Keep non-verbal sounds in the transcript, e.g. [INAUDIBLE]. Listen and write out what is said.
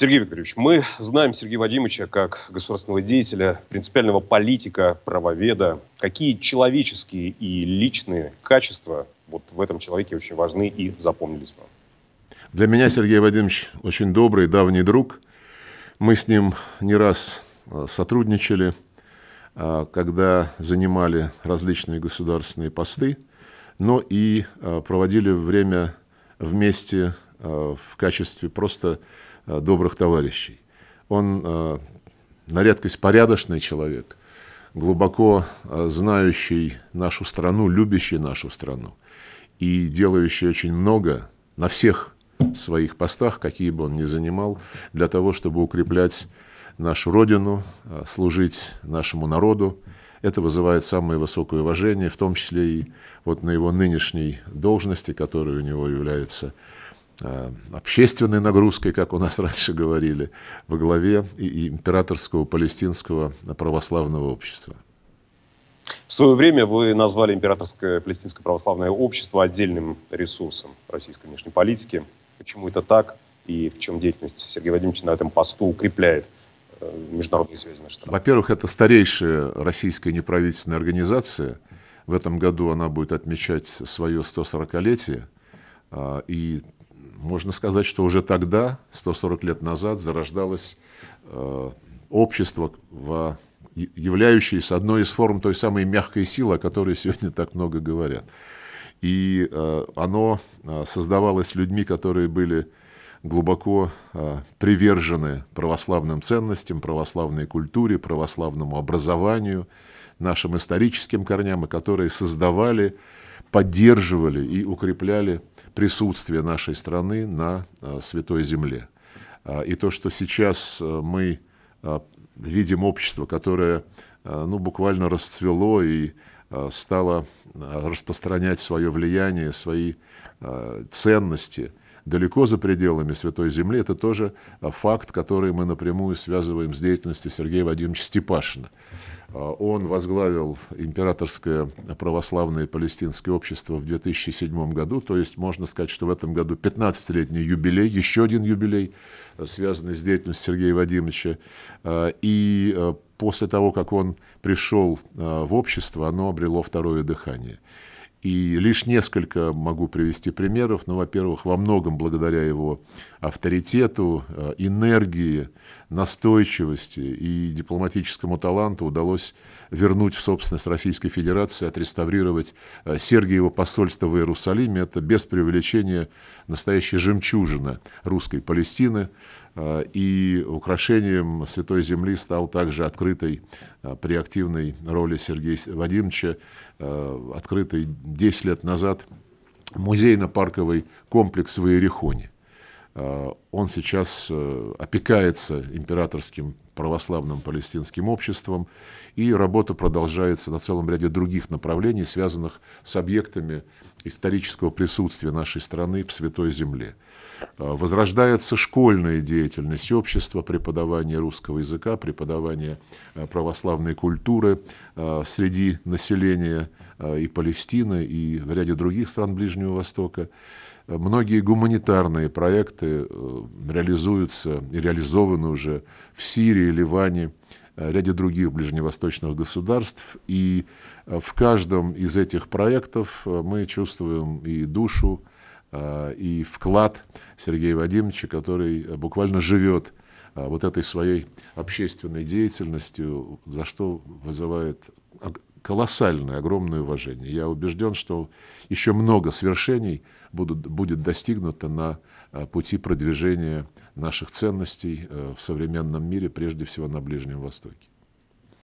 Сергей Викторович, мы знаем Сергея Вадимовича как государственного деятеля, принципиального политика, правоведа. Какие человеческие и личные качества вот в этом человеке очень важны и запомнились вам? Для меня Сергей Вадимович очень добрый, давний друг. Мы с ним не раз а, сотрудничали, а, когда занимали различные государственные посты, но и а, проводили время вместе в качестве просто Э, добрых товарищей. Он э, на редкость порядочный человек, глубоко э, знающий нашу страну, любящий нашу страну и делающий очень много на всех своих постах, какие бы он ни занимал, для того, чтобы укреплять нашу родину, служить нашему народу. Это вызывает самое высокое уважение, в том числе и вот на его нынешней должности, которая у него является Э, общественной нагрузкой, как у нас [LAUGHS] раньше говорили, во главе и императорского палестинского православного общества. В свое время вы назвали императорское палестинское православное общество отдельным ресурсом российской внешней политики. Почему это так и в чем деятельность Сергея Владимировича на этом посту укрепляет э, международные связи нашей страны? Во-первых, это старейшая российская неправительственная организация. В этом году она будет отмечать свое 140-летие. Э, и можно сказать, что уже тогда, 140 лет назад, зарождалось э, общество, в, являющееся одной из форм той самой мягкой силы, о которой сегодня так много говорят. И э, оно э, создавалось людьми, которые были глубоко э, привержены православным ценностям, православной культуре, православному образованию, нашим историческим корням, и которые создавали, поддерживали и укрепляли присутствие нашей страны на э, Святой Земле. Э, и то, что сейчас э, мы видим общество, которое ну, буквально расцвело и стало распространять свое влияние, свои ценности – далеко за пределами Святой Земли. Это тоже э, факт, который мы напрямую связываем с деятельностью Сергея Вадимовича Степашина. Э, он возглавил императорское православное палестинское общество в 2007 году, то есть можно сказать, что в этом году 15-летний юбилей, еще один юбилей, э, связанный с деятельностью Сергея Вадимовича. И после того, как он пришел в общество, оно обрело второе дыхание. И лишь несколько могу привести примеров. Ну, во-первых, во многом благодаря его авторитету, э, энергии, настойчивости и дипломатическому таланту удалось вернуть в собственность Российской Федерации, отреставрировать э, Сергиево посольство в Иерусалиме. Это без преувеличения настоящая жемчужина русской Палестины. А, и украшением Святой Земли стал также открытый а, при активной роли Сергея Вадимовича, а, открытый 10 лет назад музейно-парковый комплекс в Иерихоне. Он сейчас э, опекается императорским православным палестинским обществом, и работа продолжается на целом ряде других направлений, связанных с объектами исторического присутствия нашей страны в Святой Земле. А, возрождается школьная деятельность общества, преподавание русского языка, преподавание а, православной культуры а, среди населения и Палестины, и в ряде других стран Ближнего Востока. Многие гуманитарные проекты э, реализуются и реализованы уже в Сирии, Сирии, Ливане, э, ряде других ближневосточных государств. И э, в каждом из этих проектов э, мы чувствуем и душу, и вклад Сергея Вадимовича, который буквально живет вот этой своей общественной деятельностью, за что вызывает колоссальное, огромное уважение. Я убежден, что еще много свершений будут, будет достигнуто на э, пути продвижения наших ценностей э, в современном мире, прежде всего на Ближнем Востоке.